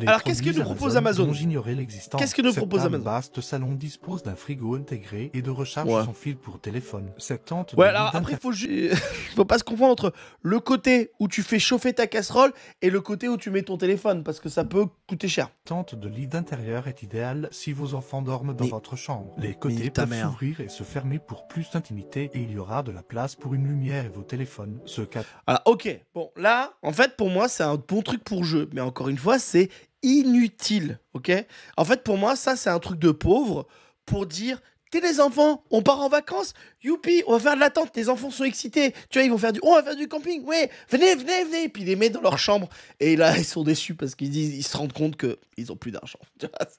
Alors qu'est-ce que nous propose Amazon, Qu'est-ce que nous propose Amazon Ce salon dispose d'un frigo intégré et de recharge ouais. sans fil pour téléphone. Cette tente. Ouais, alors après faut pas se confondre entre le côté où tu fais chauffer ta casserole et le côté où tu mets ton téléphone parce que ça peut coûter cher. Tente de lit d'intérieur est idéale si vos enfants dorment dans votre chambre. Les côtés peuvent s'ouvrir et se fermer pour plus d'intimité et il y aura de la place pour une lumière et vos téléphones. Ce cas. Alors ah, OK, bon là en fait pour moi c'est un bon truc pour jeu. Mais encore une fois c'est inutile, ok En fait, pour moi, ça, c'est un truc de pauvre pour dire T'es des enfants, on part en vacances, youpi, on va faire de l'attente, les enfants sont excités, tu vois, ils vont faire du, on va faire du camping, ouais, venez, venez, venez, puis ils les mettent dans leur chambre, et là, ils sont déçus parce qu'ils ils se rendent compte qu'ils ont plus d'argent.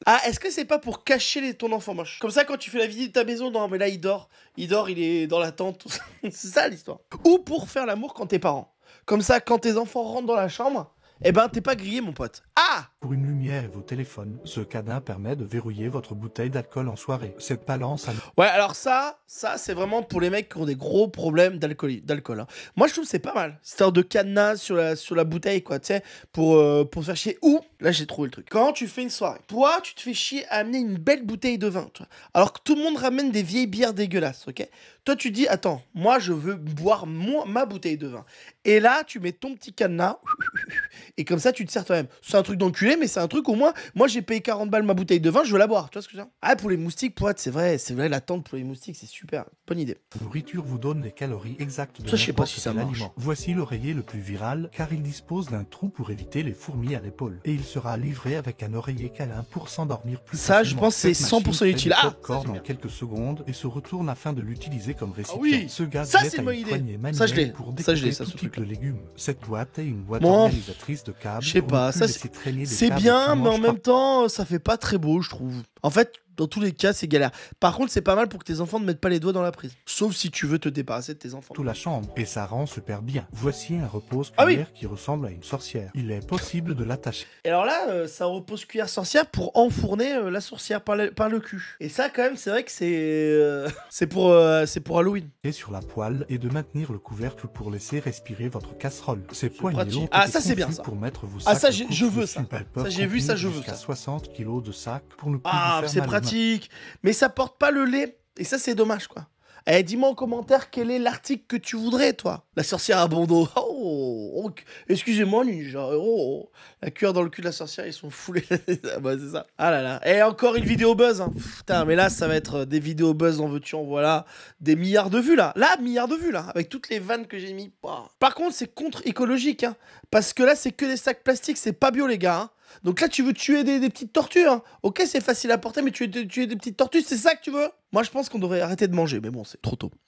ah, est-ce que c'est pas pour cacher ton enfant moche Comme ça, quand tu fais la visite de ta maison, non, mais là, il dort, il dort, il est dans la tente, c'est ça l'histoire. Ou pour faire l'amour quand tes parents. Comme ça, quand tes enfants rentrent dans la chambre, eh ben t'es pas grillé, mon pote. Ah Pour une lumière et vos téléphones, ce cadenas permet de verrouiller votre bouteille d'alcool en soirée. Cette balance... Ouais, alors ça, ça c'est vraiment pour les mecs qui ont des gros problèmes d'alcool. Hein. Moi, je trouve c'est pas mal. Cette sorte de cadenas sur la, sur la bouteille, quoi, tu sais, pour, euh, pour faire chier. Ou, là, j'ai trouvé le truc. Quand tu fais une soirée, toi, tu te fais chier à amener une belle bouteille de vin, alors que tout le monde ramène des vieilles bières dégueulasses, ok toi, tu dis, attends, moi, je veux boire ma bouteille de vin. Et là, tu mets ton petit cadenas et comme ça, tu te sers toi-même. C'est un truc d'enculé, mais c'est un truc au moins. Moi, j'ai payé 40 balles ma bouteille de vin, je veux la boire. Tu vois ce que je veux dire Ah, pour les moustiques, poète, c'est vrai, c'est vrai, la tente pour les moustiques, c'est super. Bonne idée. La nourriture vous donne les calories exactes de ça, je sais pas si ça marche. Voici l'oreiller le plus viral, car il dispose d'un trou pour éviter les fourmis à l'épaule. Et il sera livré avec un oreiller câlin pour s'endormir plus Ça, je pense c'est 100% utile. Ah corps dans quelques secondes et se retourne afin de l'utiliser comme ah récipient. Ah oui ce gaz ça, c'est une bonne idée. Ça, je l'ai. Ça, je l'ai, ça, ce truc. Le légumes Cette boîte est une boîte bon de Je sais pas, c'est bien, mais en même temps, ça fait pas très beau, je trouve. En fait, dans tous les cas, c'est galère. Par contre, c'est pas mal pour que tes enfants ne mettent pas les doigts dans la prise. Sauf si tu veux te débarrasser de tes enfants. Tout la chambre, et ça rend super bien. Voici un repose ah cuillère qui ressemble à une sorcière. Il est possible de l'attacher. Et alors là, ça euh, repose cuillère sorcière pour enfourner euh, la sorcière par le, cul. Et ça, quand même, c'est vrai que c'est euh, c'est pour c'est pour Halloween. Et sur la poêle et de maintenir le couvercle pour laisser respirer votre casserole. Ces poignées ah ça c'est bien ça. Pour mettre ah ça je veux ça. Ça j'ai vu ça je veux ça. 60 kg de sac pour nous. ah, c'est pratique mais ça porte pas le lait. Et ça, c'est dommage, quoi. Eh, dis-moi en commentaire quel est l'article que tu voudrais, toi. La sorcière à bon Oh, excusez-moi, ninja. Oh, oh, la cuillère dans le cul de la sorcière, ils sont foulés. Ah, bah, c'est ça. Ah là là. Et eh, encore une vidéo buzz. Hein. Putain, mais là, ça va être euh, des vidéos buzz en veux-tu, en voilà. Des milliards de vues, là. Là, milliards de vues, là. Avec toutes les vannes que j'ai mis. Par contre, c'est contre-écologique. Hein, parce que là, c'est que des sacs plastiques. C'est pas bio, les gars. Hein. Donc là, tu veux tuer des, petites tortues. Hein. Ok, c'est facile à porter, mais tu veux tuer des petites tortues, c'est ça que tu veux Moi, je pense qu'on devrait arrêter de manger, mais bon, c'est trop tôt.